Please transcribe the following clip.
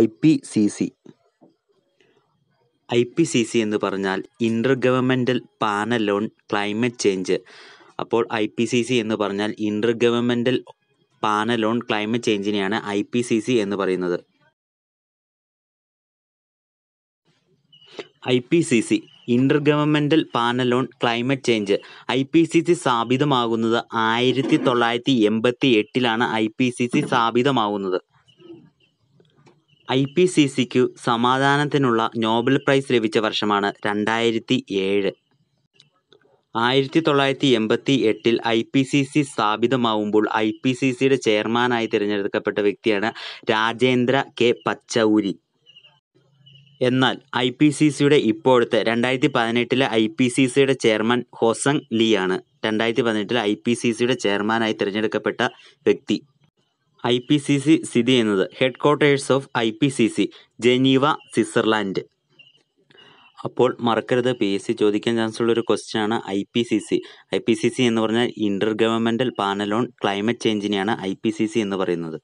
I P C C I P C C എന്ന് പറഞ്ഞാൽ intergovernmental panel on climate change അപ്പോൾ I P C C എന്ന് പറഞ്ഞാൽ intergovernmental panel on climate ചേഞ്ചിനെയാണ് I P C C എന്ന് പറയുന്നത് I P C C intergovernmental panel on climate change I P C C സ്ഥാപിതമാകുന്നത് ആയിരത്തി തൊള്ളായിരത്തി എൺപത്തി എട്ടിലാണ് ഐ പി സി സി സ്ഥാപിതമാകുന്നത് ഐ പി സി സിക്കു സമാധാനത്തിനുള്ള നോബൽ പ്രൈസ് ലഭിച്ച വർഷമാണ് രണ്ടായിരത്തി ഏഴ് ആയിരത്തി തൊള്ളായിരത്തി എൺപത്തി എട്ടിൽ ഐ പി സി സി സ്ഥാപിതമാവുമ്പോൾ ഐ പി സി സിയുടെ ചെയർമാനായി തിരഞ്ഞെടുക്കപ്പെട്ട വ്യക്തിയാണ് രാജേന്ദ്ര കെ പച്ചൌരി എന്നാൽ ഐ പി സി സിയുടെ ഇപ്പോഴത്തെ രണ്ടായിരത്തി പതിനെട്ടിലെ ഐ പി സി സിയുടെ ചെയർമാൻ ഹോസങ് ലീ ആണ് രണ്ടായിരത്തി പതിനെട്ടിലെ ഐ പി സി സിയുടെ ചെയർമാനായി തിരഞ്ഞെടുക്കപ്പെട്ട വ്യക്തി ഐ പി സി സി സ്ഥിതി ചെയ്യുന്നത് headquarters of I P C C Geneva Switzerland അപ്പോൾ മറക്കരുത് പി എസ് സി ചോദിക്കാൻ ചാൻസ് ഉള്ള ഒരു ക്വസ്റ്റ്യൻ ആണ് I P C C I P C C എന്ന് പറഞ്ഞാൽ intergovernmental panel on climate ചേഞ്ചിനെയാണ് ഐ പി സി സി എന്ന് പറയുന്നത്